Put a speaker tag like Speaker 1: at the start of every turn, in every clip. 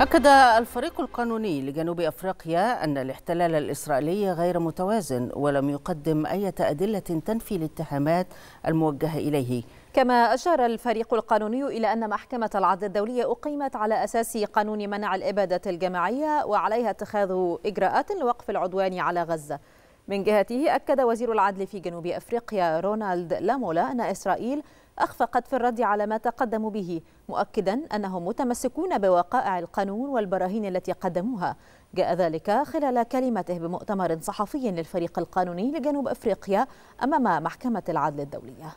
Speaker 1: أكد الفريق القانوني لجنوب أفريقيا أن الاحتلال الإسرائيلي غير متوازن ولم يقدم أي أدلة تنفي الاتهامات الموجهة إليه كما أشار الفريق القانوني إلى أن محكمة العدل الدولية أقيمت على أساس قانون منع الإبادة الجماعية وعليها اتخاذ إجراءات لوقف العدوان على غزة من جهته أكد وزير العدل في جنوب أفريقيا رونالد لامولا أن إسرائيل أخفقت في الرد على ما تقدموا به مؤكدا أنهم متمسكون بوقائع القانون والبراهين التي قدموها جاء ذلك خلال كلمته بمؤتمر صحفي للفريق القانوني لجنوب أفريقيا أمام محكمة العدل الدولية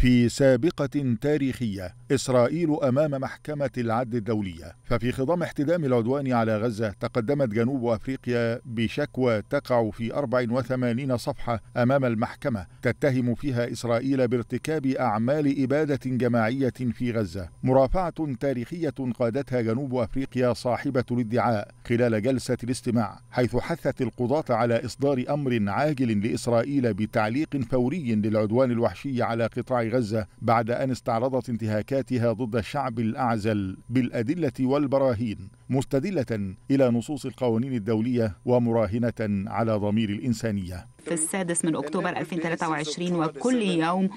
Speaker 2: في سابقة تاريخية إسرائيل أمام محكمة العدل الدولية ففي خضم احتدام العدوان على غزة تقدمت جنوب أفريقيا بشكوى تقع في 84 صفحة أمام المحكمة تتهم فيها إسرائيل بارتكاب أعمال إبادة جماعية في غزة مرافعة تاريخية قادتها جنوب أفريقيا صاحبة الادعاء خلال جلسة الاستماع حيث حثت القضاة على إصدار أمر عاجل لإسرائيل بتعليق فوري للعدوان الوحشي على قطاع غزة بعد أن استعرضت انتهاكاتها ضد الشعب الأعزل بالأدلة والبراهين مستدلة إلى نصوص القوانين الدولية ومراهنة على ضمير الإنسانية
Speaker 1: في السادس من أكتوبر 2023 وكل يوم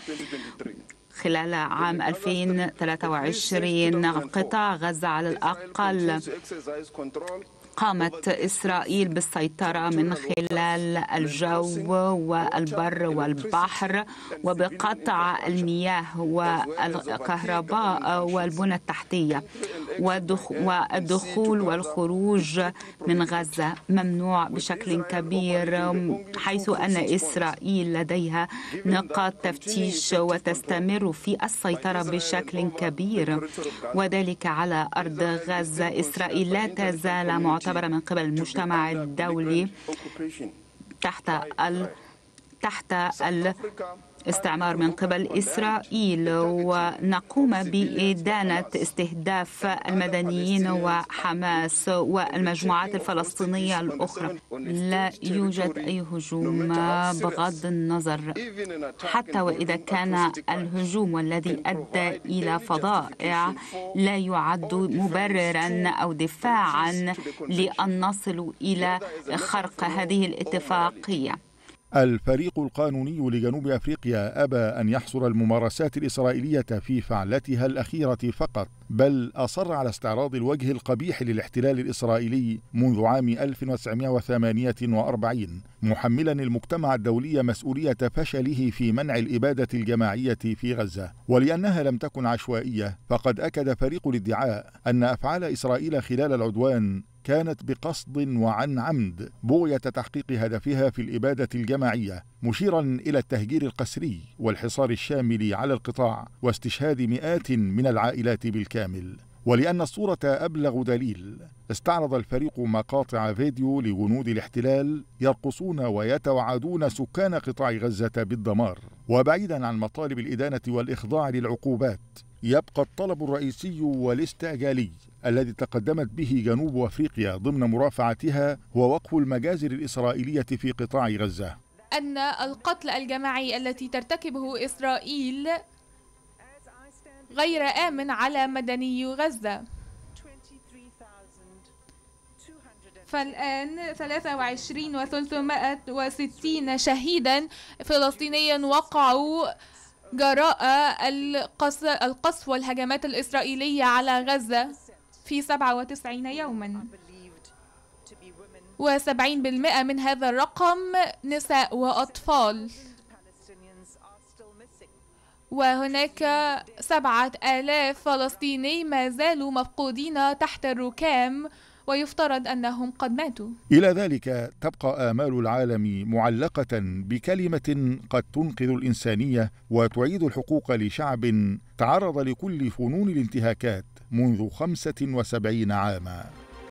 Speaker 1: خلال عام 2023 قطاع غزة على الأقل قامت إسرائيل بالسيطرة من خلال الجو والبر والبحر وبقطع المياه والكهرباء والبنى التحتية والدخول والخروج من غزة ممنوع بشكل كبير حيث أن إسرائيل لديها نقاط تفتيش وتستمر في السيطرة بشكل كبير وذلك على أرض غزة إسرائيل لا تزال معترضة معتبره من قبل المجتمع الدولي تحت ال تحت ال استعمار من قبل إسرائيل ونقوم بإدانة استهداف المدنيين وحماس والمجموعات الفلسطينية الأخرى لا يوجد أي هجوم بغض النظر حتى وإذا كان الهجوم الذي أدى إلى فضائع لا يعد مبررا أو دفاعا لأن نصل إلى خرق هذه الاتفاقية
Speaker 2: الفريق القانوني لجنوب أفريقيا أبى أن يحصر الممارسات الإسرائيلية في فعلتها الأخيرة فقط بل أصر على استعراض الوجه القبيح للاحتلال الإسرائيلي منذ عام 1948 محملا المجتمع الدولي مسؤولية فشله في منع الإبادة الجماعية في غزة ولأنها لم تكن عشوائية فقد أكد فريق الادعاء أن أفعال إسرائيل خلال العدوان كانت بقصد وعن عمد بغية تحقيق هدفها في الإبادة الجماعية مشيرا إلى التهجير القسري والحصار الشامل على القطاع واستشهاد مئات من العائلات بالكامل ولأن الصورة أبلغ دليل استعرض الفريق مقاطع فيديو لجنود الاحتلال يرقصون ويتوعدون سكان قطاع غزة بالدمار وبعيدا عن مطالب الإدانة والإخضاع للعقوبات يبقى الطلب الرئيسي والاستعجالي الذي تقدمت به جنوب أفريقيا ضمن مرافعتها هو وقف المجازر الإسرائيلية في قطاع غزة
Speaker 3: أن القتل الجماعي التي ترتكبه إسرائيل غير آمن على مدني غزة فالآن 23 و 360 شهيدا فلسطينيا وقعوا جراء القصف والهجمات الإسرائيلية على غزة في 97 يوما و70% من هذا الرقم نساء وأطفال وهناك سبعة آلاف فلسطيني ما زالوا مفقودين تحت الركام ويفترض أنهم قد ماتوا
Speaker 2: إلى ذلك تبقى آمال العالم معلقة بكلمة قد تنقذ الإنسانية وتعيد الحقوق لشعب تعرض لكل فنون الانتهاكات منذ 75 عاماً